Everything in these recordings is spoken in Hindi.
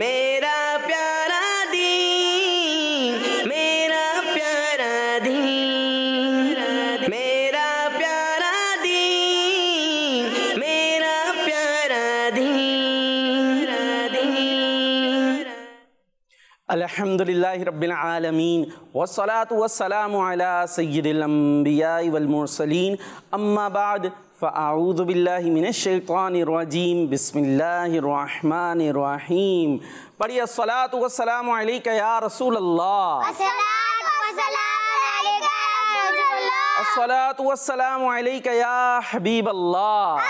मेरा प्यारा दीन मेरा प्यारा दीन मेरा प्यारा दीन मेरा प्यारा दीन अलहमदिल्ला रबालमीन वसलात वसलाम सैदिलम्बिया वलमरसलिन अम्माबाद فأعوذ بالله من الشيطان الرجيم بسم الله الرحمن الرحيم पढ़िए الصلاة والسلام عليك يا حبيب الله الصلاة والسلام عليك يا حبيب الله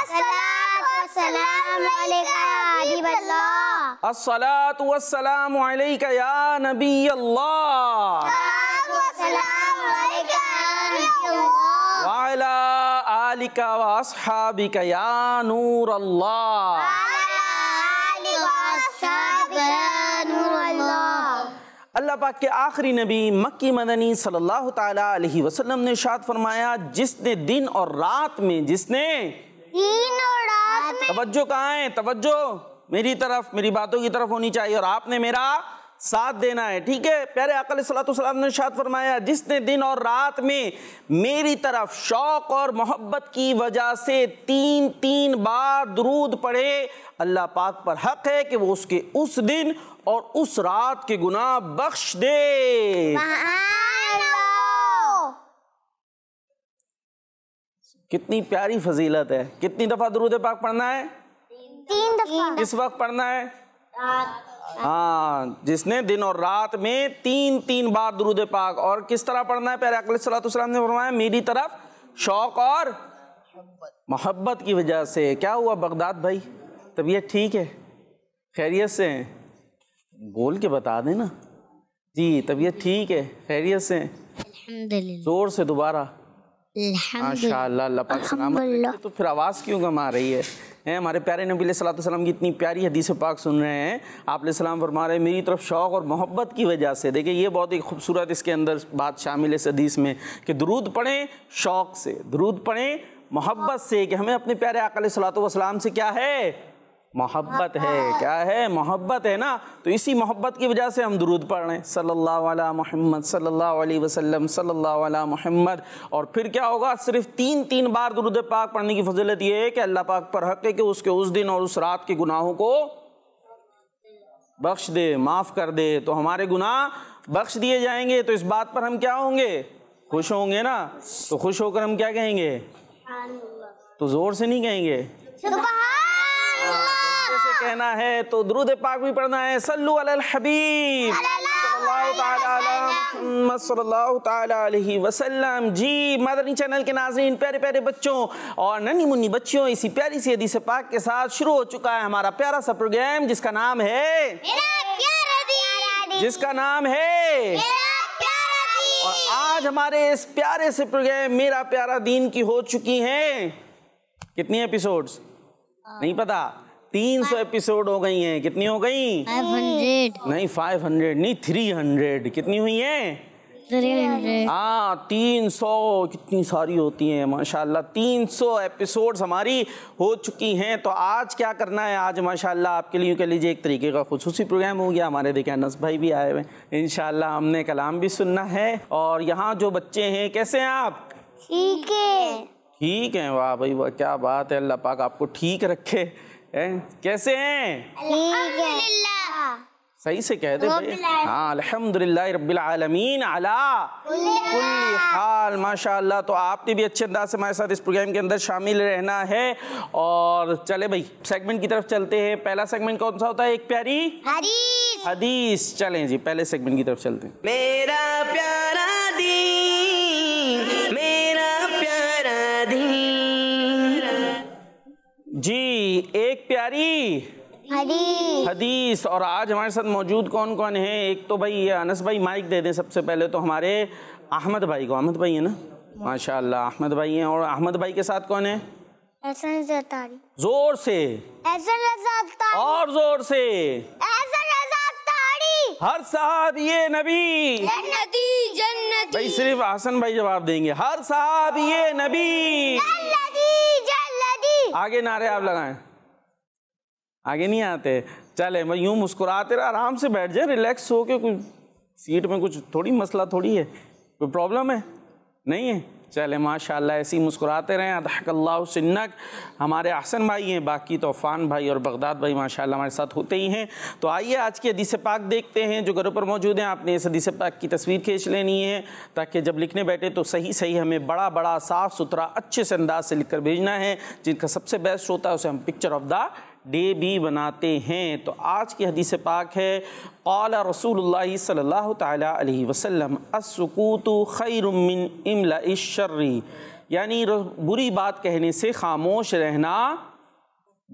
الصلاة والسلام عليك يا نبي الله الصلاة والسلام عليك يا نبي الله وعلى आलिका वासहाबिका या नूर अल्लाह अल्लाह पाक के आखिरी नबी मक्की मदनी सल्लल्लाहु अलैहि वसल्लम ने शाद फरमाया जिसने दिन और रात में जिसने दिन और रात में तवज्जो कहाँ है तवज्जो मेरी तरफ मेरी बातों की तरफ होनी चाहिए और आपने मेरा साथ देना है ठीक है प्यारे अकल ने शाद फरमाया जिसने दिन और रात में मेरी तरफ शौक और मोहब्बत की वजह से तीन तीन बार दरूद पढ़े अल्लाह पाक पर हक है कि वो उसके उस दिन और उस रात के गुनाह बख्श दे कितनी प्यारी फजीलत है कितनी दफा दरूद पाक पढ़ना है तीन दफा किस वक्त पढ़ना है हाँ जिसने दिन और रात में तीन तीन बार दुरुद पाक और किस तरह पढ़ना है प्यारे अकल सलाम ने फरमाया मेरी तरफ शौक और मोहब्बत की वजह से क्या हुआ बगदाद भाई तबीयत ठीक है खैरियत से हैं बोल के बता देना जी तबीयत ठीक है खैरियत से जोर से दोबारा माशा अल्लाह तो फिर आवाज़ क्यों गमा रही है हैं हमारे प्यारे नबी सलाम की इतनी प्यारी हदीस पाक सुन रहे हैं आप सलाम फरमा रहे हैं मेरी तरफ शौक़ और मोहब्बत की वजह से देखिए ये बहुत ही खूबसूरत इसके अंदर बात शामिल है इस हदीस में कि दरूद पढ़ें शौक़ से दरूद पढ़ें मोहब्बत से कि हमें अपने प्यारे अकल सलात वसलाम से क्या है मोहब्बत है हाँ। क्या है मोहब्बत है ना तो इसी मोहब्बत की वजह से हम दरुद पढ़ रहे हैं सल्लल्लाहु अलैहि मोहम्मद सल्लल्लाहु अलैहि वसल्लम सल्लल्लाहु मोहम्मद और फिर क्या होगा सिर्फ तीन तीन बार दुरूद पाक पढ़ने की फजीलत ये है कि अल्लाह पाक पर हक है कि उसके उस दिन और उस रात के गुनाहों को बख्श दे माफ़ कर दे तो हमारे गुनाह बख्श दिए जाएंगे तो इस बात पर हम क्या होंगे खुश होंगे ना तो खुश होकर हम क्या कहेंगे तो ज़ोर से नहीं कहेंगे कहना है तो दुरुद पाक भी पढ़ना है सल्लु अलल हबीब वसल्लम जी मदनी चैनल के नाजरीन प्यारे प्यारे बच्चों और नन्ही मुन्नी बच्चियों इसी प्यारी सी हदीस पाक के साथ शुरू हो चुका है हमारा प्यारा सा प्रोग्राम जिसका नाम है जिसका नाम है और आज हमारे इस प्यारे से प्रोग्राम मेरा प्यारा दीन की हो चुकी है कितनी एपिसोड्स हाँ। नहीं पता तीन सौ एपिसोड हो गई हैं कितनी हो गई फाइव हंड्रेड नहीं फाइव हंड्रेड नहीं थ्री हंड्रेड कितनी हुई है हाँ तीन सौ कितनी सारी होती हैं माशाल्लाह तीन सौ एपिसोड्स हमारी हो चुकी हैं तो आज क्या करना है आज माशाल्लाह आपके लिए कह लीजिए एक तरीके का खसूसी प्रोग्राम हो गया हमारे देखे अनस भाई भी आए हुए हैं इनशाला हमने कलाम भी सुनना है और यहाँ जो बच्चे हैं कैसे हैं आप ठीक है ठीक है वाह भाई वाह क्या बात है अल्लाह पाक आपको ठीक रखे कैसे हैं सही से कह दे भाई हाँ अलहमदिल्ला अला हाल माशा तो आपने भी अच्छे अंदाज से हमारे साथ इस प्रोग्राम के अंदर शामिल रहना है और चले भाई सेगमेंट की तरफ चलते हैं पहला सेगमेंट कौन सा होता है एक प्यारी हदीस हदीस चले जी पहले सेगमेंट की तरफ चलते हैं मेरा प्यारा दी मेरा प्यारा दी जी एक प्यारी हदीस हदीस और आज हमारे साथ मौजूद कौन कौन है एक तो भाई ये अनस भाई माइक दे दें सबसे पहले तो हमारे अहमद भाई को अहमद भाई है ना माशाल्लाह अहमद भाई हैं और अहमद भाई के साथ कौन है जोर से एहसन और जोर से हर साहब ये नबी जन्नती जन्नती भाई सिर्फ आसन भाई जवाब देंगे हर साहब ये नबी आगे नारे आप लगाएं आगे नहीं आते चले मैं यूँ मुस्कुराते रहे आराम से बैठ जाए रिलैक्स हो के कुछ सीट में कुछ थोड़ी मसला थोड़ी है कोई प्रॉब्लम है नहीं है चले माशाल्लाह ऐसी मुस्कुराते रहें अदहकल्ला सन्नक हमारे अहसन भाई हैं बाकी तोफ़ान भाई और बगदाद भाई माशाल्लाह हमारे साथ होते ही हैं तो आइए आज के हदीस पाक देखते हैं जो घरों पर मौजूद हैं आपने इस हदीस पाक की तस्वीर खींच लेनी है ताकि जब लिखने बैठे तो सही सही हमें बड़ा बड़ा साफ़ सुथरा अच्छे से अंदाज से लिख कर भेजना है जिनका सबसे बेस्ट होता है उसे हम पिक्चर ऑफ द डे भी बनाते हैं तो आज की हदीस पाक है क़ाला रसूल सल्ला तसम असकूतु खैरमिन इमला शर्री यानी बुरी बात कहने से खामोश रहना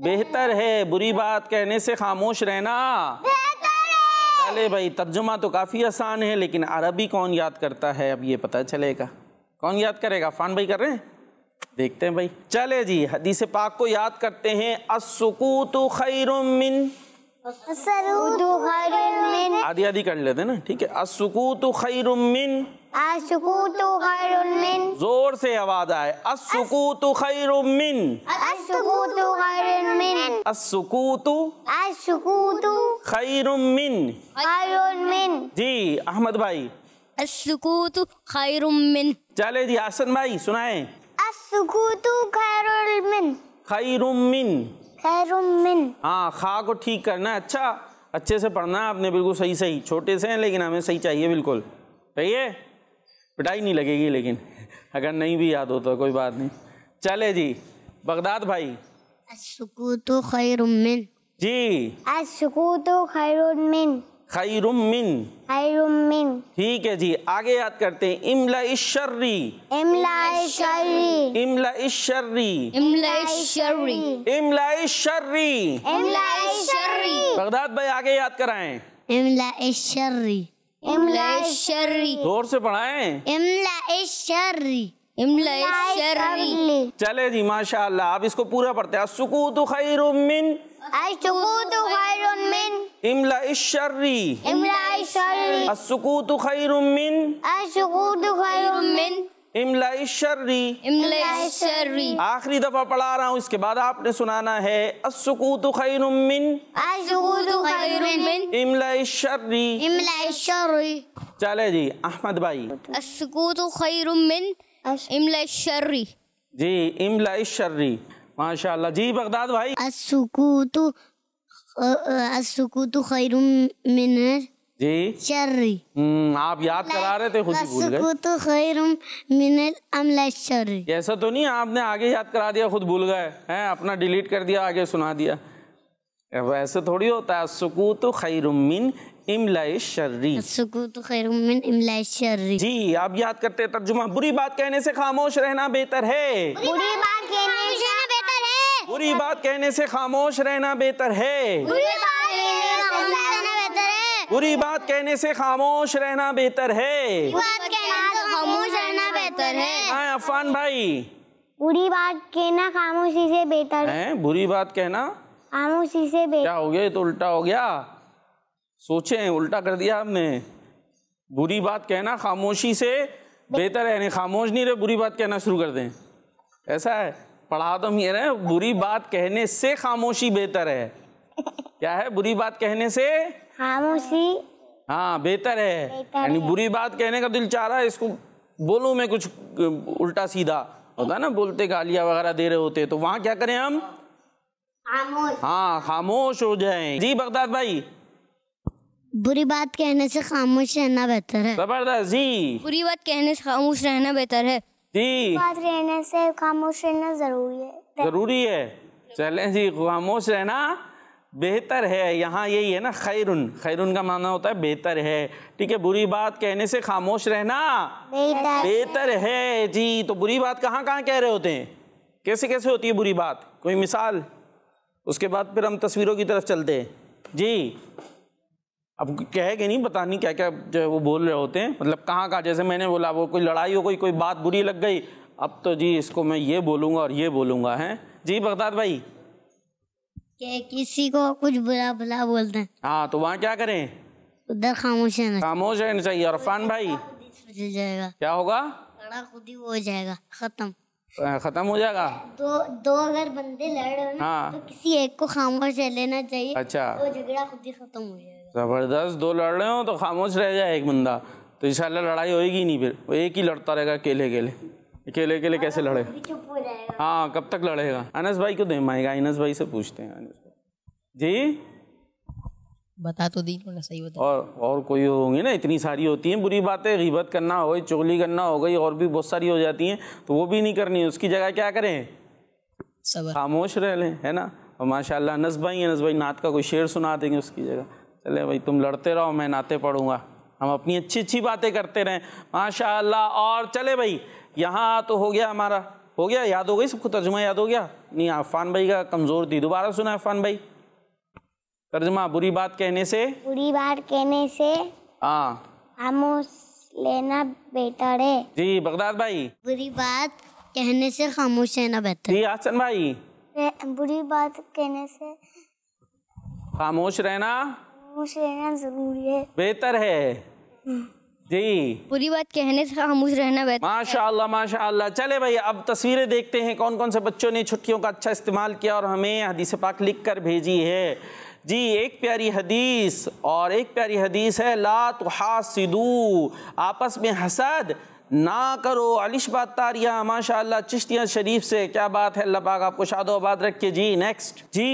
बेहतर है बुरी बात कहने से खामोश रहना चले भाई तर्जुमा तो काफ़ी आसान है लेकिन अरबी कौन याद करता है अब ये पता चलेगा कौन याद करेगा फान भाई कर रहे हैं देखते हैं भाई चले जी हदीस पाक को याद करते हैं असकूत खैरुमिन आदि आदि कर लेते ना ठीक है असकूत खैरुमिन असकूत खैरुमिन जोर से आवाज आए असकूत खैरुमिन असकूत खैरुमिन असकूत असकूत खैरुमिन खैरुमिन जी अहमद भाई असकूत खैरुमिन चले जी आसन भाई सुनाए असगुतु खैरुल मिन खैरुम मिन खैरुम मिन हाँ खा को ठीक करना है अच्छा अच्छे से पढ़ना है आपने बिल्कुल सही सही छोटे से हैं लेकिन हमें सही चाहिए बिल्कुल सही है पिटाई नहीं लगेगी लेकिन अगर नहीं भी याद हो तो कोई बात नहीं चले जी बगदाद भाई असकूत खैरुम मिन जी असकूत खैरुम मिन खैरुम मिन ठीक है जी आगे याद करते हैं इमला इशर्री इमला इशर्री इमला इशर्री इमला इशर्री इमला इशर्री इमला इशर्री बगदाद भाई आगे याद कराएं इमला इशर्री इमला इशर्री जोर से पढ़ाएं इमला इशर्री इमला इशर्री चले जी माशाल्लाह आप इसको पूरा पढ़ते हैं सुकूत मिन आखिरी दफा पढ़ा रहा हूँ इसके बाद आपने सुनाना है असुकूतु खैर उमिन इमलाई चले जी अहमद भाई असकूत खैर उमिन इमला जी इमला शर्री माशाल्लाह जी बगदाद भाई असुकूतु खैरुम जी शर्री हम्म, आप याद करा रहे थे खुद ही भूल गए खैरुम ऐसा तो नहीं आपने आगे याद करा दिया खुद भूल गए हैं अपना डिलीट कर दिया आगे सुना दिया ऐसे थोड़ी होता है सुकूत खैरुम मिन इमलाए शर्री खैरुम मिन शर्री जी आप याद करते तर्जुमा बुरी बात कहने से खामोश रहना बेहतर है बुरी बात कहने से बुरी बात कहने से खामोश रहना बेहतर है बुरी बात कहने से खामोश रहना बेहतर है खामोश रहना बेहतर है है हाँ, अफान भाई बुरी बात कहना खामोशी से बेहतर है बुरी बात कहना खामोशी से बेहतर क्या हो गया तो उल्टा हो गया सोचे उल्टा कर दिया आपने बुरी बात कहना खामोशी से बेहतर है नहीं खामोश नहीं रहे बुरी बात कहना शुरू कर दें ऐसा है पढ़ा तो हम ये बुरी बात कहने से खामोशी बेहतर है क्या है बुरी बात कहने से खामोशी हाँ बेहतर है यानी बुरी बात कहने का दिल चाह रहा है इसको बोलूं मैं कुछ उल्टा सीधा होता है ना बोलते गालियाँ वगैरह दे रहे होते तो वहाँ क्या करें हम खामोश हाँ खामोश हो जाए जी बगदाद भाई बुरी बात कहने से खामोश रहना बेहतर है जबरदस्त जी बुरी बात कहने से खामोश रहना बेहतर है जी बात रहने से खामोश रहना जरूरी है जरूरी है चले जी खामोश रहना बेहतर है यहाँ यही है ना खैरुन खैरुन का माना होता है बेहतर है ठीक है बुरी बात कहने से खामोश रहना बेहतर बेहतर है जी तो बुरी बात कहाँ कहाँ कह रहे होते हैं कैसे कैसे होती है बुरी बात कोई मिसाल उसके बाद फिर हम तस्वीरों की तरफ चलते हैं जी अब कह के नहीं पता नहीं क्या क्या जो है वो बोल रहे होते हैं मतलब कहाँ कहाँ जैसे मैंने बोला वो कोई लड़ाई हो कोई कोई बात बुरी लग गई अब तो जी इसको मैं ये बोलूँगा और ये बोलूँगा है जी बगदाद भाई किसी को कुछ बुरा भला बोलते हैं हाँ तो वहाँ क्या करें उधर खामोश रहना खामोश रहना चाहिए अरफान भाई जाएगा क्या होगा खुद ही हो जाएगा खत्म खत्म हो जाएगा दो दो अगर बंदे लड़ रहे हैं हाँ। तो किसी एक को खामोश लेना चाहिए अच्छा वो झगड़ा खुद ही खत्म हो जाएगा ज़बरदस्त दो लड़ रहे हो तो खामोश रह जाए एक बंदा तो इन लड़ाई होएगी नहीं फिर वो एक ही लड़ता रहेगा अकेले अकेले अकेले अकेले कैसे हाँ, लड़े हाँ कब तक लड़ेगा अनस भाई को दे माएगा अनस भाई से पूछते हैं अनस भाई जी बता तो दी ना सही बता और और कोई होंगी ना इतनी सारी होती हैं बुरी बातें गिबत करना हो गई चुगली करना हो गई और भी बहुत सारी हो जाती हैं तो वो भी नहीं करनी उसकी जगह क्या करें खामोश रह लें है ना और माशाल्लाह अनस भाई अनस भाई नात का कोई शेर सुना देंगे उसकी जगह चले भाई तुम लड़ते रहो मैं नाते पढ़ूंगा हम अपनी अच्छी अच्छी बातें करते रहें माशा और चले भाई यहाँ तो हो गया हमारा हो गया याद हो गई सबको तर्जुमा याद हो गया नहीं अफान भाई का कमज़ोर थी दोबारा सुना अफान भाई तर्जुमा बुरी बात कहने से बुरी बात कहने से हाँ खामोश लेना बेहतर है जी बगदाद भाई बुरी बात कहने से खामोश रहना बेहतर जी आसन भाई बुरी बात कहने से खामोश रहना खामोश रहना जरूरी है बेहतर है जी पूरी बात कहने से खामोश रहना बेहतर माशाल्लाह माशाल्लाह चले भाई अब तस्वीरें देखते हैं कौन कौन से बच्चों ने छुट्टियों का अच्छा इस्तेमाल किया और हमें हदीस पाक लिख कर भेजी है जी एक प्यारी हदीस और एक प्यारी हदीस है ला तो आपस में हसद ना करो अलिशबा तारिया माशा चिश्तिया शरीफ से क्या बात है अल्लाह पाक आपको शाद आबाद रखे जी नेक्स्ट जी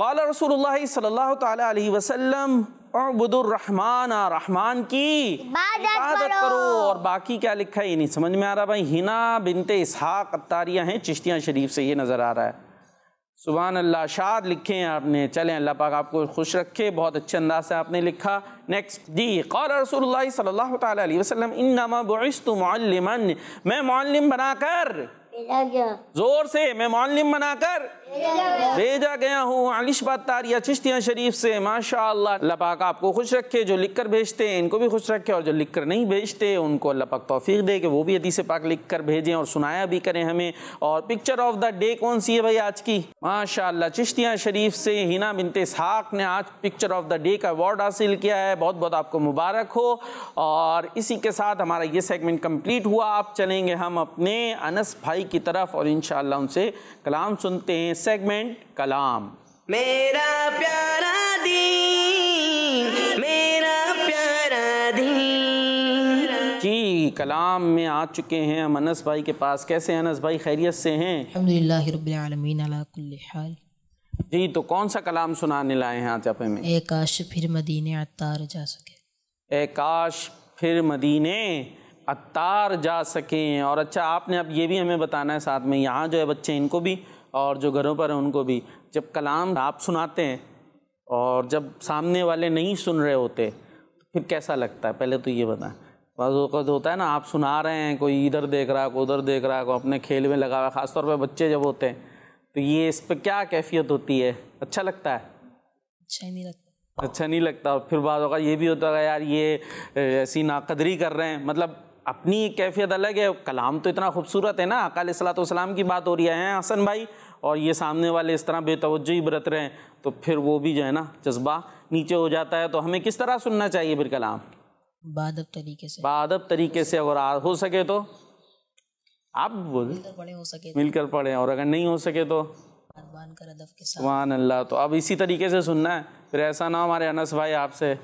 कौल रसूल सल्ला तसलम अबुदुररहमान रहमान की इबादत करो और बाकी क्या लिखा है ये नहीं समझ में आ रहा भाई हिना बिनते इसहाक अतारिया हैं चिश्तिया शरीफ से ये नज़र आ रहा है सुबहान अल्लाह शाद लिखे हैं आपने चलें अल्लाह पाक आपको खुश रखे बहुत अच्छे अंदाज से आपने लिखा नेक्स्ट जी कौर रसोल्ला सल्ला वसलम इन नामा मैं मालम बनाकर ज़ोर से मैं मालम बनाकर भेजा गया हूँ अलिशबाद तारिया चिश्तियाँ शरीफ से माशा अल्लाह पाक आपको खुश रखे जो लिख कर भेजते हैं इनको भी खुश रखे और जो लिख कर नहीं भेजते उनको अल्लाह पाक तोफ़ी दे कि वो भी हदीस पाक लिख कर भेजें और सुनाया भी करें हमें और पिक्चर ऑफ द डे कौन सी है भाई आज की माशा चिश्तिया शरीफ से हिना बिनत ने आज पिक्चर ऑफ द डे का अवार्ड हासिल किया है बहुत बहुत आपको मुबारक हो और इसी के साथ हमारा ये सेगमेंट कम्प्लीट हुआ आप चलेंगे हम अपने अनस भाई की तरफ और इन उनसे कलाम सुनते हैं सेगमेंट कलाम मेरा प्यारा दीन मेरा प्यारा दीन जी कलाम में आ चुके हैं हम अनस भाई के पास कैसे अनस भाई खैरियत से हैं अलहमदिल्लाबीआलमीन जी तो कौन सा कलाम सुनाने लाए हैं आज आप हमें एक काश फिर मदीने अतार जा सके एक काश फिर मदीने अतार जा सकें और अच्छा आपने अब ये भी हमें बताना है साथ में यहाँ जो है बच्चे इनको भी और जो घरों पर हैं उनको भी जब कलाम आप सुनाते हैं और जब सामने वाले नहीं सुन रहे होते तो फिर कैसा लगता है पहले तो ये बताएं बाज़त तो होता है ना आप सुना रहे हैं कोई इधर देख रहा है कोई उधर देख रहा है कोई अपने खेल में लगा हुआ है ख़ासतौर पर बच्चे जब होते हैं तो ये इस पर क्या कैफियत होती है अच्छा लगता है अच्छा नहीं लगता अच्छा नहीं लगता और फिर बाद ये भी होता है यार ये ऐसी नाकदरी कर रहे हैं मतलब अपनी कैफियत अलग है कलाम तो इतना खूबसूरत है ना अकाल सलाम की बात हो रही है हसन भाई और ये सामने वाले इस तरह बेतवजह ही बरत रहे हैं तो फिर वो भी जो है ना जज्बा नीचे हो जाता है तो हमें किस तरह सुनना चाहिए फिर कलाम बादब तरीके से बादब तरीके से अगर हो सके तो आप बोल मिलकर पढ़े हो सके तो। मिलकर पढ़े और अगर नहीं हो सके तो अल्लाह तो अब इसी तरीके से सुनना है फिर ऐसा ना हमारे अनस भाई आपसे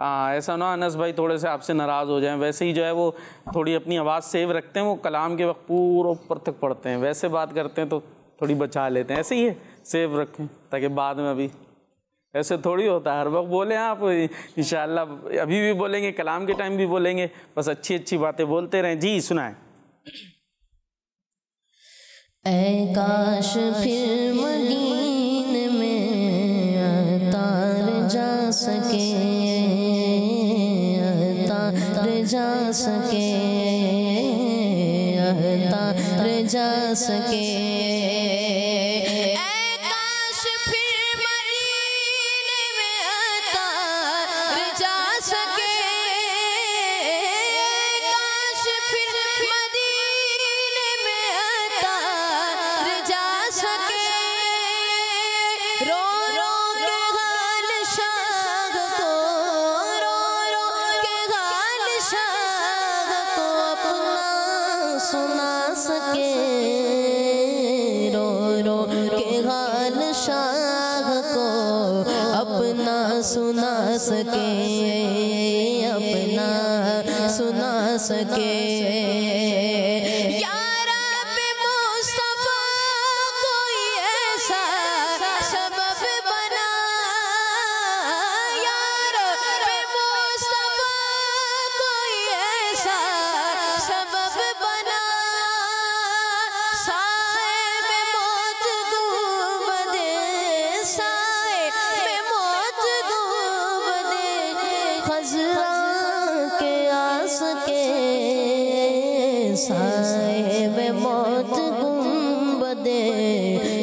आ, हाँ, ऐसा ना अनस भाई थोड़े से आपसे नाराज़ हो जाएं वैसे ही जो है वो थोड़ी अपनी आवाज़ सेव रखते हैं वो कलाम के वक्त पूरा ऊपर तक पढ़ते हैं वैसे बात करते हैं तो थोड़ी बचा लेते हैं ऐसे ही है सेव रखें ताकि बाद में अभी ऐसे थोड़ी होता है हर वक्त बोले आप इन अभी भी बोलेंगे कलाम के टाइम भी बोलेंगे बस अच्छी अच्छी बातें बोलते रहें जी सुनाए काश फिर मदीन में तार जा सके जा सके अहतार जा सके खजरा के आस के मौत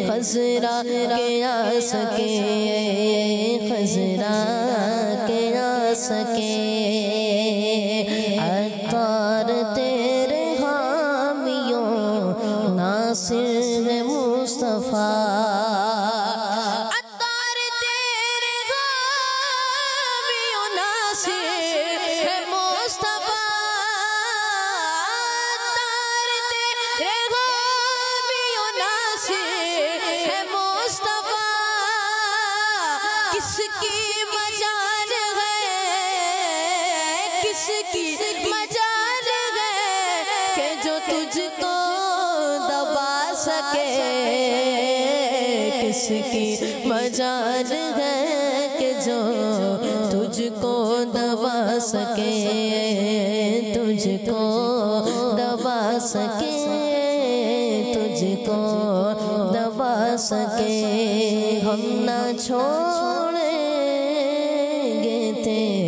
खजरा के आस के तुझको दबा सके हम ना छोड़ेंगे तेरे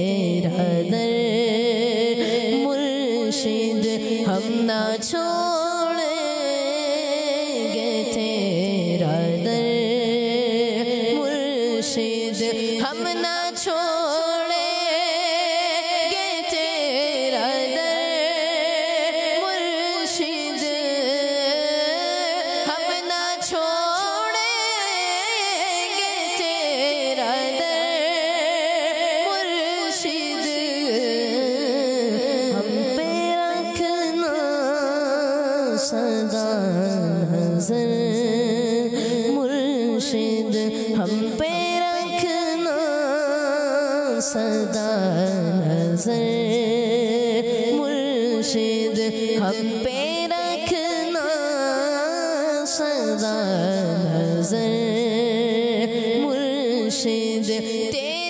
change.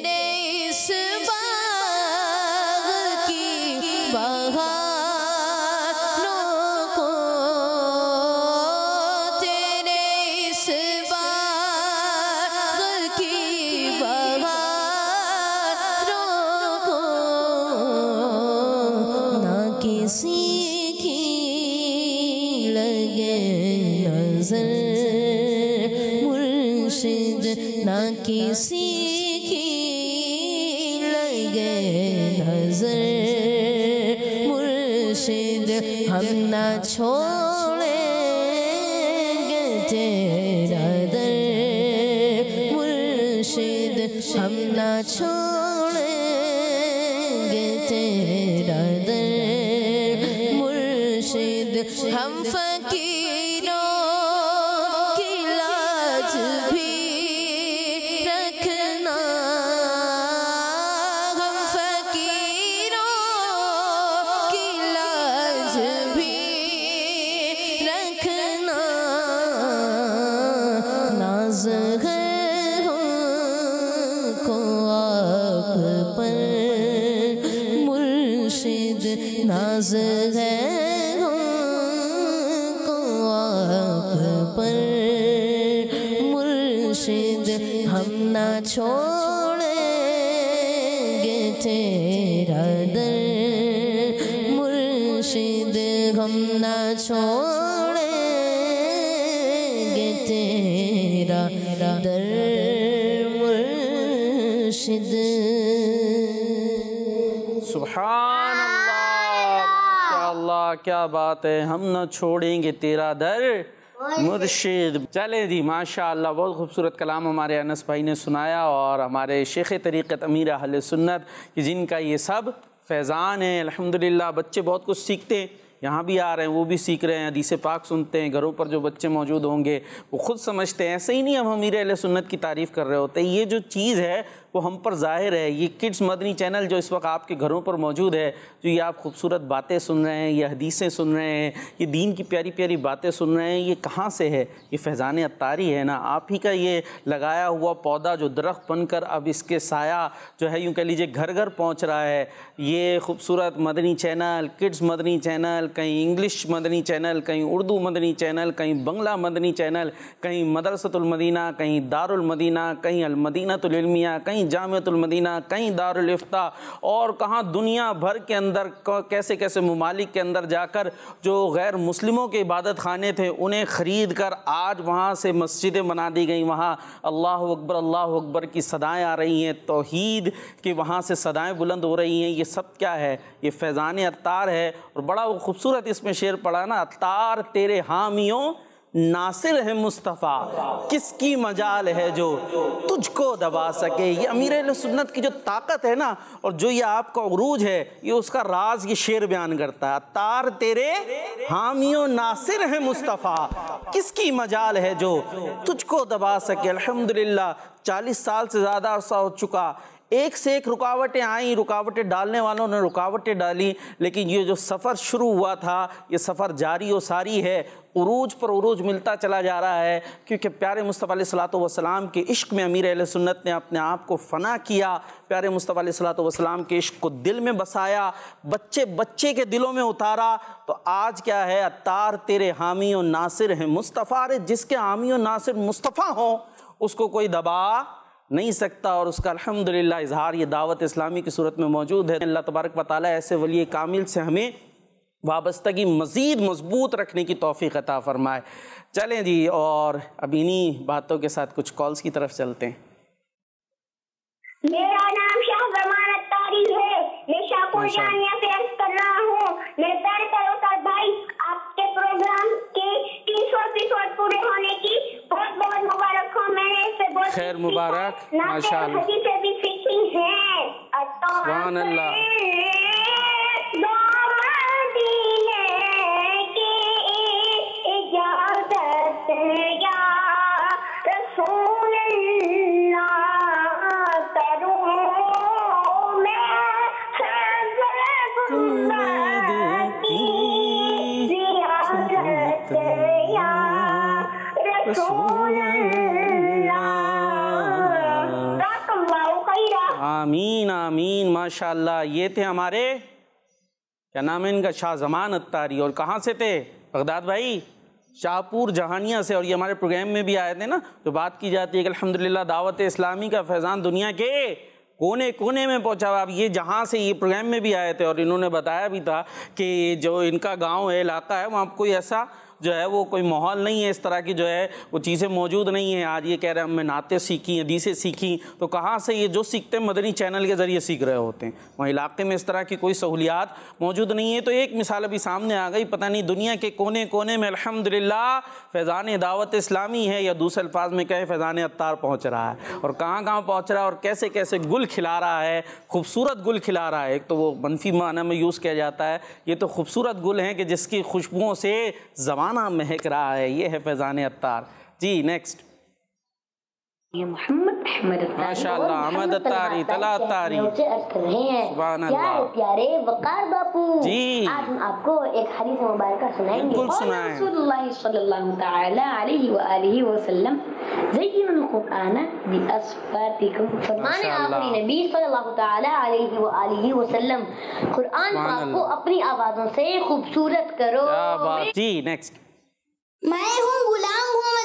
क्या बात है हम ना छोड़ेंगे तेरा दर मुर्शिद चले जी माशाल्लाह बहुत खूबसूरत कलाम हमारे अनस भाई ने सुनाया और हमारे शेख तरीक़त अमीर अहल सुन्नत कि जिनका ये सब फैज़ान है अल्हम्दुलिल्लाह बच्चे बहुत कुछ सीखते हैं यहाँ भी आ रहे हैं वो भी सीख रहे हैं हदीस पाक सुनते हैं घरों पर जो बच्चे मौजूद होंगे वो खुद समझते हैं ऐसे ही नहीं हम अमीर सुन्नत की तारीफ़ कर रहे होते ये जो चीज़ है वो हम पर ज़ाहिर है ये किड्स मदनी चैनल जो इस वक्त आपके घरों पर मौजूद है जो ये आप खूबसूरत बातें सुन रहे हैं ये हदीसें सुन रहे हैं ये दीन की प्यारी प्यारी बातें सुन रहे हैं ये कहाँ से है ये फैज़ान अतारी है ना आप ही का ये लगाया हुआ पौधा जो दरख्त बनकर अब इसके साया जो है यूँ कह लीजिए घर घर पहुँच रहा है ये खूबसूरत Madani channel kids Madani channel कहीं इंग्लिश मदनी चैनल कहीं उर्दू मदनी चैनल कहीं बंगला मदनी चैनल कहीं मदरसतुलमदीना कहीं दारुलमदीना कहीं अलमदीनातुलमिया कहीं कहीं जामतुलमदीना कहीं दारुलफ्ता और कहाँ दुनिया भर के अंदर कैसे कैसे ममालिक के अंदर जाकर जो गैर मुस्लिमों के इबादत खाने थे उन्हें ख़रीद कर आज वहाँ से मस्जिदें बना दी गई वहाँ अल्लाह अकबर अल्लाह अकबर की सदाएँ आ रही हैं तोहद की वहाँ से सदाएँ बुलंद हो रही हैं ये सब क्या है ये फैज़ान अतार है और बड़ा खूबसूरत इसमें शेर पड़ा ना अतार तेरे हामियों नासिर है मुस्तफ़ा किसकी मजाल है जो तुझको दबा सके ये अमीर सुन्नत की जो ताकत है ना और जो ये आपका अरूज है ये उसका राज ये शेर बयान करता है तार तेरे हामियों नासिर है मुस्तफ़ा किसकी मजाल है जो तुझको दबा सके अलहमदिल्ला चालीस साल से ज़्यादा अर्सा हो चुका एक से एक रुकावटें आई रुकावटें डालने वालों ने रुकावटें डाली लेकिन ये जो सफ़र शुरू हुआ था ये सफ़र जारी और सारी है उरूज पर उरूज मिलता चला जा रहा है क्योंकि प्यारे मुस्तफ़ा वसलाम के इश्क में अमीर अल सुन्नत ने अपने आप को फ़ना किया प्यारे मुस्तफ़ा वसलाम के इश्क को दिल में बसाया बच्चे बच्चे के दिलों में उतारा तो आज क्या है अतार तेरे हामी और नासिर हैं मुस्तफ़ा जिसके हामी और नासिर मुस्तफ़ा हों उसको कोई दबा नहीं सकता और उसका अल्हम्दुलिल्लाह इजहार ये दावत इस्लामी की सूरत में मौजूद है अल्लाह तबारक वाली ऐसे वली कामिल से हमें वाबस्तगी मज़ीद मजबूत रखने की तोफ़ी अता फ़रमाए चलें जी और अब इन्हीं बातों के साथ कुछ कॉल्स की तरफ चलते हैं मेरा नाम शाह जमान अत्तारी है मैं शाहपुर जानिया से कर रहा हूँ मैं सर भाई आपके प्रोग्राम के 300 पूरे होने खैर मुबारक माशा अल्लाह माशाल्लाह ये थे हमारे क्या नाम है इनका शाह जमान अत्तारी और कहाँ से थे बगदाद भाई शाहपुर जहानिया से और ये हमारे प्रोग्राम में भी आए थे ना तो बात की जाती है कि अलहमदिल्ला दावत इस्लामी का फैज़ान दुनिया के कोने कोने में पहुंचा हुआ अब ये जहाँ से ये प्रोग्राम में भी आए थे और इन्होंने बताया भी था कि जो इनका गांव है इलाका है वहाँ कोई ऐसा जो है वो कोई माहौल नहीं है इस तरह की जो है वो चीज़ें मौजूद नहीं है आज ये कह रहे हैं हमने नाते सीखी हदीसें सीखी तो कहाँ से ये जो सीखते हैं मदनी चैनल के ज़रिए सीख रहे होते हैं वहाँ इलाके में इस तरह की कोई सहूलियात मौजूद नहीं है तो एक मिसाल अभी सामने आ गई पता नहीं दुनिया के कोने कोने में अलहमदिल्ला फैज़ान दावत इस्लामी है या दूसरे अल्फाज में कहें फैज़ान अतार पहुँच रहा है और कहाँ कहाँ पहुँच रहा है और कैसे कैसे गुल खिला रहा है खूबसूरत गुल खिला रहा है एक तो वो मनफी माना में यूज़ किया जाता है ये तो खूबसूरत गुल हैं कि जिसकी खुशबुओं से जबान ज़माना महक रहा है ये है फैज़ान अत्तार जी नेक्स्ट ये मोहम्मद अहमद माशाल्लाह अहमद तारी तला तारी कर रहे हैं प्यारे वकार बापू जी आज हम आपको एक हदीस मुबारक सुनाएंगे को अपनी आवाजों से खूबसूरत करो जी नेक्स्ट मैं हूँ गुलाम हूँ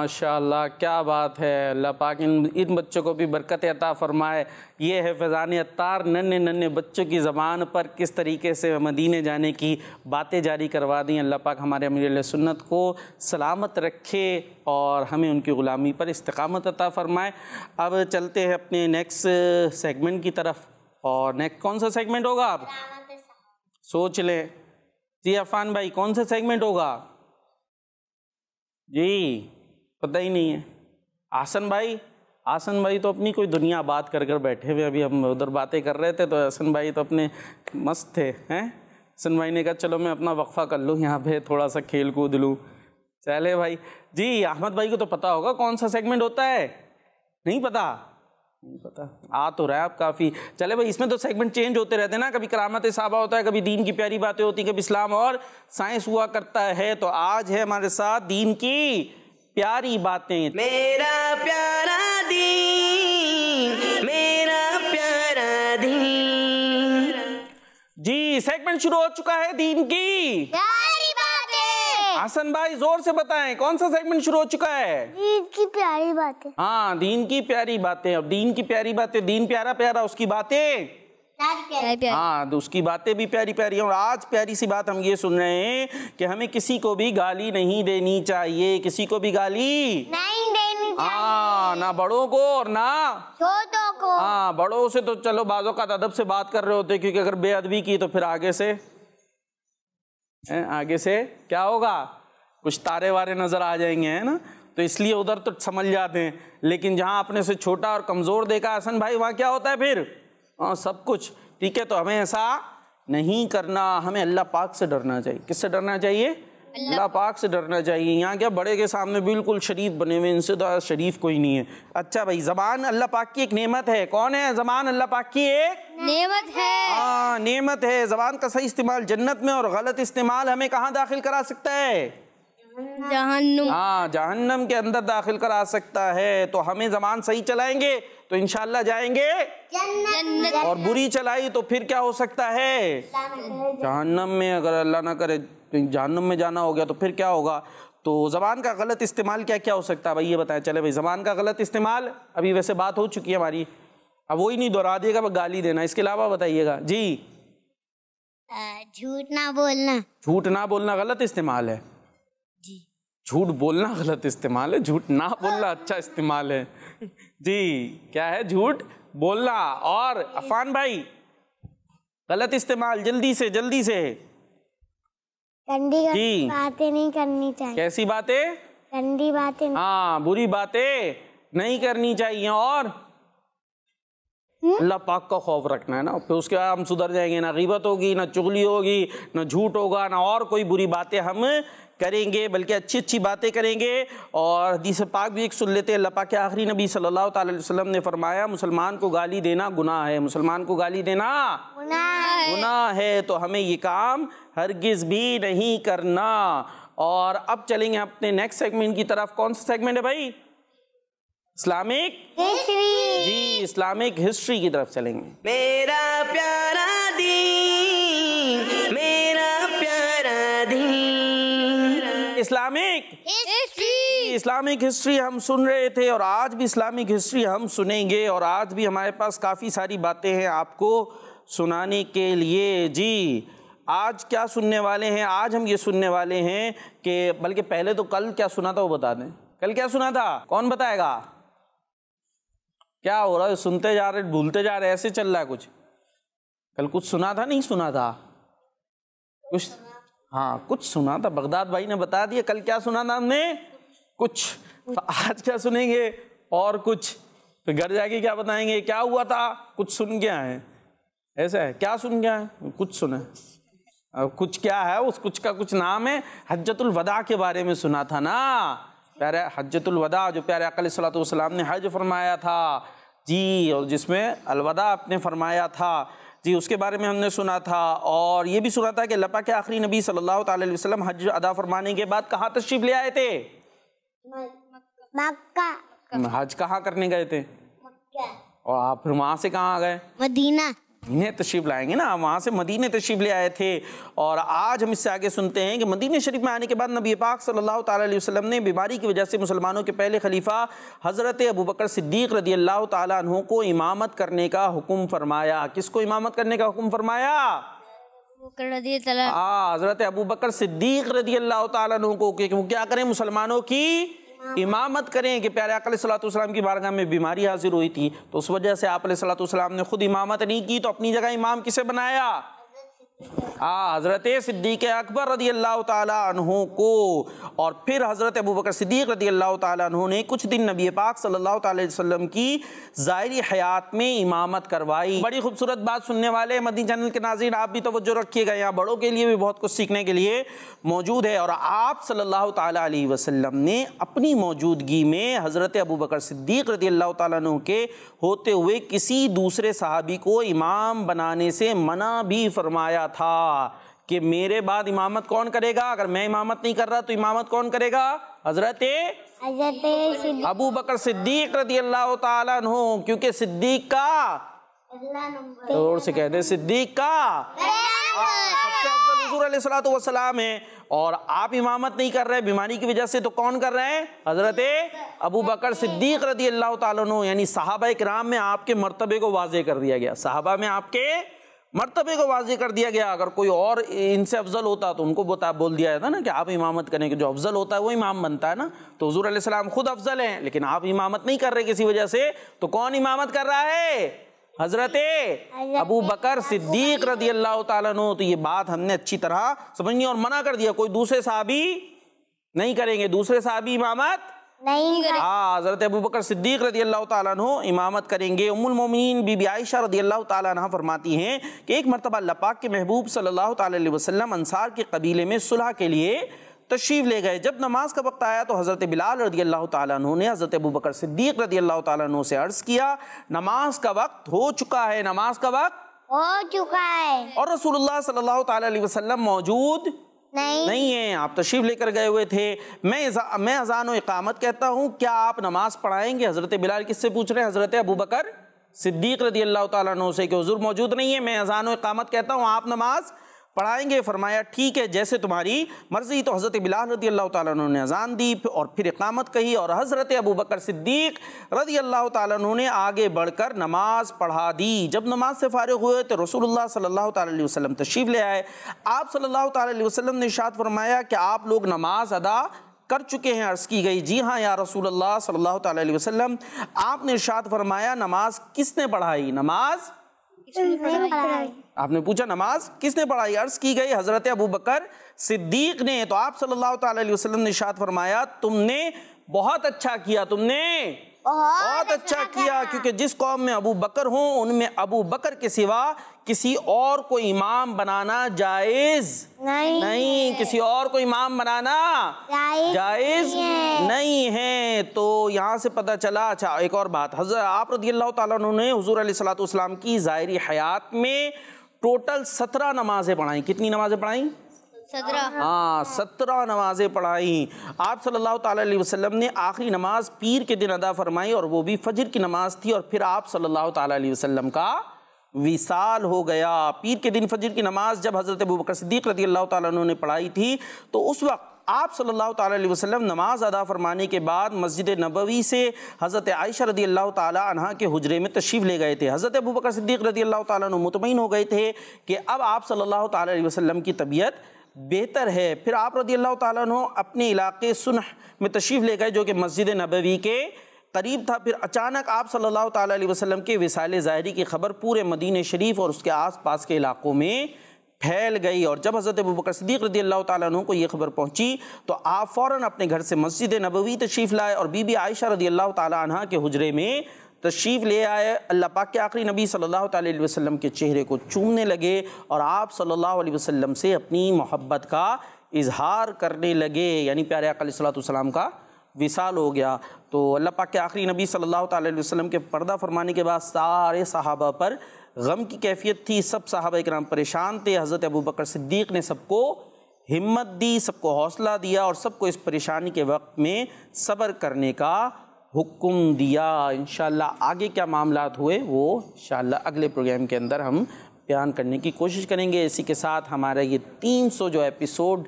माशाल्लाह क्या बात है अल्लाह पाक इन इन बच्चों को भी बरकत अता फ़रमाए ये है फ़ैज़ान अतार नन्हे नन्हे बच्चों की ज़बान पर किस तरीके से मदीने जाने की बातें जारी करवा दी अल्लाह पाक हमारे अमीर सुन्नत को सलामत रखे और हमें उनकी ग़ुलामी पर इस्तकामत अता फ़रमाए अब चलते हैं अपने नेक्स्ट सेगमेंट की तरफ और नेक्स्ट कौन सा सेगमेंट होगा आप सोच लें जी अफान भाई कौन सा सेगमेंट होगा जी पता ही नहीं है आसन भाई आसन भाई तो अपनी कोई दुनिया बात कर कर बैठे हुए अभी हम उधर बातें कर रहे थे तो आसन भाई तो अपने मस्त थे हैं आसन भाई ने कहा चलो मैं अपना वक्फ़ा कर लूँ यहाँ पे थोड़ा सा खेल कूद लूँ चले भाई जी अहमद भाई को तो पता होगा कौन सा सेगमेंट होता है नहीं पता नहीं पता आ तो रहा है आप काफ़ी चले भाई इसमें तो सेगमेंट चेंज होते रहते हैं ना कभी करामत साबा होता है कभी दीन की प्यारी बातें होती कभी इस्लाम और साइंस हुआ करता है तो आज है हमारे साथ दीन की प्यारी बातें मेरा प्यारा दी मेरा प्यारा दी जी सेगमेंट शुरू हो चुका है दीन की प्यारी बातें हसन भाई जोर से बताएं कौन सा सेगमेंट शुरू हो चुका है दीन की प्यारी बातें हाँ दीन की प्यारी बातें अब दीन की प्यारी बातें दीन प्यारा प्यारा उसकी बातें हाँ तो उसकी बातें भी प्यारी प्यारी हैं और आज प्यारी सी बात हम ये सुन रहे हैं कि हमें किसी को भी गाली नहीं देनी चाहिए किसी को भी गाली नहीं देनी हाँ ना बड़ों को और ना छोटों को हाँ बड़ों से तो चलो बाजों का अदब से बात कर रहे होते क्योंकि अगर बेअदबी की तो फिर आगे से है, आगे से क्या होगा कुछ तारे वारे नजर आ जाएंगे है ना तो इसलिए उधर तो समझ जाते हैं लेकिन जहाँ अपने से छोटा और कमजोर देखा हसन भाई वहाँ क्या होता है फिर हाँ सब कुछ ठीक है तो हमें ऐसा नहीं करना हमें अल्लाह पाक से डरना चाहिए किससे डरना चाहिए अल्लाह पाक से डरना चाहिए यहाँ क्या बड़े के सामने बिल्कुल शरीफ बने हुए इनसे तो शरीफ कोई नहीं है अच्छा भाई जबान अल्लाह पाक की एक नेमत है कौन है जबान अल्लाह पाक की एक नेमत है हाँ नेमत है जबान का सही इस्तेमाल जन्नत में और गलत इस्तेमाल हमें कहाँ दाखिल करा सकता है हम्म। जहन्नुम हाँ जहन्नम के अंदर दाखिल करा सकता है तो हमें जमान सही चलाएंगे तो इनशाला जाएंगे जन्नत और बुरी चलाई तो फिर क्या हो सकता है जहन्नम में अगर अल्लाह ना करे तो जहन्नम में जाना हो गया तो फिर क्या होगा तो ज़बान का गलत इस्तेमाल क्या क्या हो सकता है भाई ये बताएं चले भाई ज़बान का गलत इस्तेमाल अभी वैसे बात हो चुकी है हमारी अब वही नहीं दोहरा दिएगा गाली देना इसके अलावा बताइएगा जी झूठ ना बोलना झूठ ना बोलना गलत इस्तेमाल है झूठ बोलना गलत इस्तेमाल है झूठ ना बोलना अच्छा इस्तेमाल है जी क्या है झूठ बोलना और अफान भाई गलत इस्तेमाल जल्दी से जल्दी से गंदी बातें नहीं करनी चाहिए कैसी बातें गंदी बातें हाँ बुरी बातें नहीं करनी चाहिए और हम्म? अल्लाह पाक का खौफ रखना है ना फिर उसके बाद हम सुधर जाएंगे ना गीबत होगी ना चुगली होगी ना झूठ होगा ना और कोई बुरी बातें हम करेंगे बल्कि अच्छी अच्छी बातें करेंगे और हदीस पाक भी एक सुन लेते हैं लपा के आखिरी नबी सल्लल्लाहु अलैहि वसल्लम ने फरमाया मुसलमान को गाली देना गुनाह है मुसलमान को गाली देना गुनाह है।, है तो हमें ये काम हरगिज़ भी नहीं करना और अब चलेंगे अपने नेक्स्ट सेगमेंट की तरफ कौन सा सेगमेंट है भाई इस्लामिक हिस्ट्री जी इस्लामिक हिस्ट्री की तरफ चलेंगे मेरा प्यारा दी मेरा इस्लामिक हिस्ट्री इस्लामिक हिस्ट्री हम सुन रहे थे और आज भी इस्लामिक हिस्ट्री हम सुनेंगे और आज भी हमारे पास काफ़ी सारी बातें हैं आपको सुनाने के लिए जी आज क्या सुनने वाले हैं आज हम ये सुनने वाले हैं कि बल्कि पहले तो कल क्या सुना था वो बता दें कल क्या सुना था कौन बताएगा क्या हो रहा है सुनते जा रहे भूलते जा रहे ऐसे चल रहा है कुछ कल कुछ सुना था नहीं सुना था कुछ हाँ कुछ सुना था बगदाद भाई ने बता दिया कल क्या सुना था हमने कुछ तो आज क्या सुनेंगे और कुछ फिर घर जाके क्या बताएंगे क्या हुआ था कुछ सुन के आए ऐसा है क्या सुन के आए कुछ सुने कुछ क्या है उस कुछ का कुछ नाम है हजतुल वदा के बारे में सुना था ना प्यारे हजतुल वदा जो प्यारे अकल सलाम ने हज फरमाया था जी और जिसमें अलवदा आपने फरमाया था जी उसके बारे में हमने सुना था और ये भी सुना था कि लपा के आखिरी नबी सल्लल्लाहु अलैहि वसल्लम हज अदा फरमाने के बाद कहाँ तशरीफ ले आए थे मक्का हज कहाँ करने गए थे और आप फिर वहाँ से कहाँ आ गए मदीना मदीने तशरीफ़ लाएंगे ना वहाँ से मदीने तशरीफ़ ले आए थे और आज हम इससे आगे सुनते हैं कि मदीने शरीफ में आने के बाद नबी पाक सल्लल्लाहु अलैहि वसल्लम ने बीमारी की वजह से मुसलमानों के पहले खलीफा हज़रत अबू बकर सिद्दीक़ रदी अल्लाह तहों को इमामत करने का हुक्म फरमाया किसको इमामत करने का हुक्म फरमाया हाँ हज़रत अबू बकर सिद्दीक़ रदी अल्लाह तहों को क्या करें मुसलमानों की इमामत करें कि प्यारे अकल सलाम की बारगाह में बीमारी हाजिर हुई थी तो उस वजह से आप सलाम ने ख़ुद इमामत नहीं की तो अपनी जगह इमाम किसे बनाया आ, हज़रत सिद्दीक अकबर रदी अल्लाह तु को और फिर हज़रत अबू बकर सिद्दीक रदी अल्लाह तु ने कुछ दिन नबी पाक सल्लल्लाहु अलैहि वसल्लम की ज़ाहरी हयात में इमामत करवाई बड़ी खूबसूरत बात सुनने वाले मदी चैनल के नाजिर आप भी तोज्जो रखिएगा यहाँ बड़ों के लिए भी बहुत कुछ सीखने के लिए मौजूद है और आप सल्लल्लाहु अलैहि वसल्लम ने अपनी मौजूदगी में हज़रत अबू बकर सिद्दीक रदी अल्लाह तु के होते हुए किसी दूसरे सहाबी को इमाम बनाने से मना भी फरमाया था कि मेरे बाद इमामत कौन करेगा अगर मैं इमामत नहीं कर रहा तो इमामत कौन करेगा हजरत अबू बकर सिद्दीक रदी अल्लाह तु क्योंकि सिद्दीक का तो जोर से कह दे सिद्दीक का वसलाम है और आप इमामत नहीं कर रहे बीमारी की वजह से तो कौन कर रहे हैं हजरत अबू बकर सिद्दीक रदी अल्लाह तु यानी साहबा कराम में आपके मरतबे को वाजे कर दिया गया साहबा में आपके मरतबे को वाजी कर दिया गया अगर कोई और इनसे अफजल होता तो उनको बता बोल दिया जाता ना कि आप इमामत करने के जो अफजल होता है वो इमाम बनता है ना तो हजूर आसमाम खुद अफजल हैं लेकिन आप इमामत नहीं कर रहे किसी वजह से तो कौन इमामत कर रहा है हजरत अबू बकर सिद्दीक रदी अल्लाह तु तो ये बात हमने अच्छी तरह समझनी और मना कर दिया कोई दूसरे साहबी नहीं करेंगे दूसरे साहबी इमामत हाँ, हज़रत अबू बकर सिद्दीक रदी अल्लाह तु इमामत करेंगे उमुलमोमिन बीबी आयशा रदी अल्लाह तह फरमाती हैं कि एक मरतबा अल्लाह के महबूब सल्लल्लाहु अलैहि अंसार के कबीले में सुलह के लिए तशरीफ़ ले गए जब नमाज का वक्त आया तो हज़रत बिलाल रदी अल्लाह तु ने हज़रत अबू बकर सिद्दीक रदी अल्लाह तु से अर्ज़ किया नमाज का वक्त हो चुका है नमाज का वक्त हो चुका है और रसूल सल्ला अलैहि मौजूद नहीं नहीं है आप तशरीफ लेकर गए हुए थे मैं इजा, मैं अजान इकामत कहता हूँ क्या आप नमाज पढ़ाएंगे हज़रत बिलाल किससे पूछ रहे हैं हज़रत अबू बकर सिद्दीक रदी अल्लाह तुम से कि हजूर मौजूद नहीं है मैं अजान इकामत कहता हूँ आप नमाज पढ़ाएंगे फरमाया ठीक है जैसे तुम्हारी मर्ज़ी तो हज़रत बिलाल रदी अल्लाह तुमने ने अजान दी और फिर इकामत कही और हज़रत अबू बकर सिद्दीक रदी अल्लाह तु ने आगे बढ़कर नमाज़ पढ़ा दी जब नमाज से फारग हुए तो रसूलुल्लाह सल्लल्लाहु अलैहि वसल्लम तशरीफ़ ले आए आप सल्लल्लाहु अलैहि वसल्लम ने इशात फरमाया कि आप लोग नमाज अदा कर चुके हैं अर्ज़ की गई जी हाँ या रसूल अल्लाह सल्लल्लाहु अलैहि वसल्लम आपने इरशाद फरमाया नमाज किसने पढ़ाई नमाज आपने पूछा नमाज किसने पढ़ाई अर्ज की गई हज़रत अबू बकर सिद्दीक ने तो आप सल्लल्लाहु अलैहि वसल्लम ने शाद फरमाया तुमने बहुत अच्छा किया तुमने बहुत अच्छा, अच्छा किया क्योंकि जिस कौम में अबू बकर हो उनमें अबू बकर के सिवा किसी और को इमाम बनाना जायज नहीं, नहीं किसी और को इमाम बनाना जायज नहीं, नहीं है तो यहाँ से पता चला अच्छा एक और बात हजर आप रजी अल्लाह तुमने हजूर सलाम की ज़ाहरी हयात में टोटल सत्रह नमाजें पढ़ाई कितनी नमाजें पढ़ाई सत्रह हाँ सत्रह नमाजें पढ़ाई आप सल्लल्लाहु अलैहि वसल्लम ने आखिरी नमाज पीर के दिन अदा फरमाई और वो भी फजर की नमाज थी और फिर आप सल्लल्लाहु अलैहि वसल्लम का विसाल हो गया पीर के दिन फजर की नमाज जब हज़रत अबू बकर सिद्दीक रदी अल्लाह तु ने पढ़ाई थी तो उस वक्त आप सल्लल्लाहु अलैहि वसल्लम नमाज अदा फरमाने के बाद मस्जिद नबवी से हज़रत आयशा रदी अल्लाह तह के हजरे में तशरीफ़ ले गए थे हज़रत अबू बकर सिद्दीक रदी अल्लाह तुम मुतमिन हो गए थे कि अब आप सल्लल्लाहु अलैहि वसल्लम की तबीयत बेहतर है फिर आप रदी अल्लाह तु अपने इलाके सुनह में तशरीफ़ ले गए जो कि मस्जिद नबवी के करीब था फिर अचानक आप सल्ला अलैहि के विसाल ज़ाहरी की खबर पूरे मदीन शरीफ और उसके पास के इलाकों में फैल गई और जब हज़रत अबू बकर सदीक रदी अल्लाह तु को यह खबर पहुँची तो आप फ़ौरन अपने घर से मस्जिद नबवी तशरीफ़ लाए और बीबी आयशा रदी अल्लाह तह के हजरे में तशरीफ़ ले आए अल्लाह पाक के आखिरी नबी सल्लल्लाहु अलैहि वसल्लम के चेहरे को चूमने लगे और आप सल्लल्लाहु अलैहि वसल्लम से अपनी मोहब्बत का इजहार करने लगे यानी प्यारे अकलम का विशाल हो गया तो अल्लाह पाक के आखिरी नबी सल्लल्लाहु अलैहि वसल्लम के पर्दा फरमाने के बाद सारे सहाबा पर गम की कैफियत थी सब साहब कराम परेशान थे हज़रत अबू बकर सिद्दीक ने सबको हिम्मत दी सबको हौसला दिया और सबको इस परेशानी के वक्त में सब्र करने का हुक्म दिया इन आगे क्या मामला हुए वो इन अगले प्रोग्राम के अंदर हम बयान करने की कोशिश करेंगे इसी के साथ हमारा ये 300 जो एपिसोड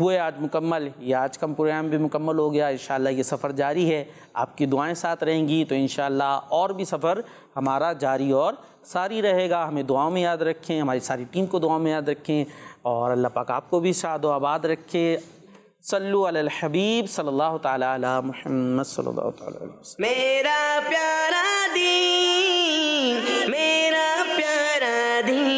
हुए आज मुकम्मल या आज का प्रोग्राम भी मुकम्मल हो गया इन ये सफ़र जारी है आपकी दुआएं साथ रहेंगी तो इन और भी सफ़र हमारा जारी और सारी रहेगा हमें दुआओं में याद रखें हमारी सारी टीम को दुआओं में याद रखें और अल्लाह पाक आपको भी शाद आबाद रखे सल्लु अल हबीब सल्लल्लाहु ताला अला मुहम्मद सल्लल्लाहु ताला अलैहि वसल्लम मेरा प्यारा दीन मेरा प्यारा दीन